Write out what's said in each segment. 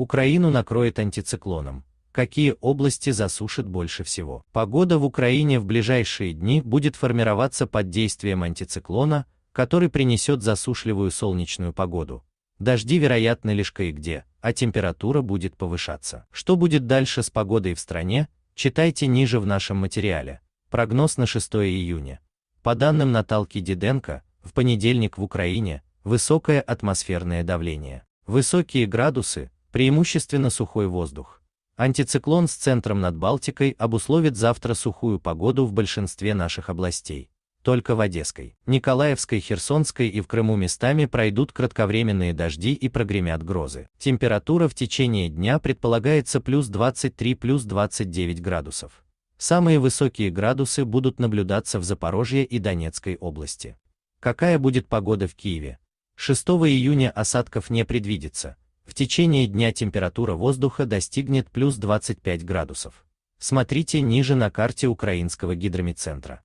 Украину накроет антициклоном. Какие области засушат больше всего? Погода в Украине в ближайшие дни будет формироваться под действием антициклона, который принесет засушливую солнечную погоду. Дожди вероятны лишь кое-где, а температура будет повышаться. Что будет дальше с погодой в стране, читайте ниже в нашем материале. Прогноз на 6 июня. По данным Наталки Диденко, в понедельник в Украине высокое атмосферное давление. Высокие градусы, преимущественно сухой воздух. Антициклон с центром над Балтикой обусловит завтра сухую погоду в большинстве наших областей. Только в Одесской, Николаевской, Херсонской и в Крыму местами пройдут кратковременные дожди и прогремят грозы. Температура в течение дня предполагается плюс 23 плюс 29 градусов. Самые высокие градусы будут наблюдаться в Запорожье и Донецкой области. Какая будет погода в Киеве? 6 июня осадков не предвидится в течение дня температура воздуха достигнет плюс 25 градусов. Смотрите ниже на карте Украинского гидромедцентра.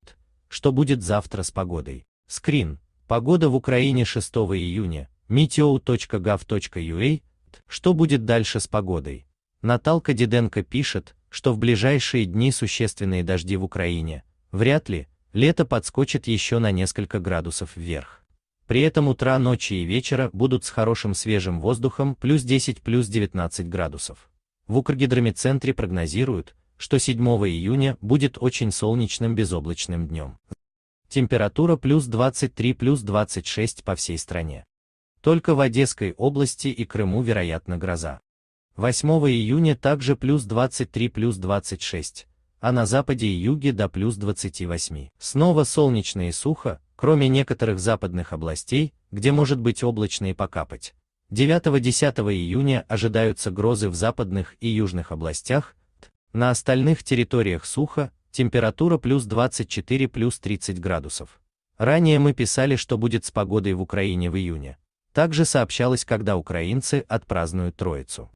Что будет завтра с погодой? Скрин. Погода в Украине 6 июня. meteo.gov.ua. А. Что будет дальше с погодой? Наталка Диденко пишет, что в ближайшие дни существенные дожди в Украине, вряд ли, лето подскочит еще на несколько градусов вверх. При этом утра, ночи и вечера будут с хорошим свежим воздухом плюс 10 плюс 19 градусов. В Укргидромедцентре прогнозируют, что 7 июня будет очень солнечным безоблачным днем. Температура плюс 23 плюс 26 по всей стране. Только в Одесской области и Крыму вероятна гроза. 8 июня также плюс 23 плюс 26, а на западе и юге до плюс 28. Снова солнечно и сухо, кроме некоторых западных областей, где может быть облачно и покапать. 9-10 июня ожидаются грозы в западных и южных областях, на остальных территориях сухо, температура плюс 24 плюс 30 градусов. Ранее мы писали, что будет с погодой в Украине в июне. Также сообщалось, когда украинцы отпразднуют Троицу.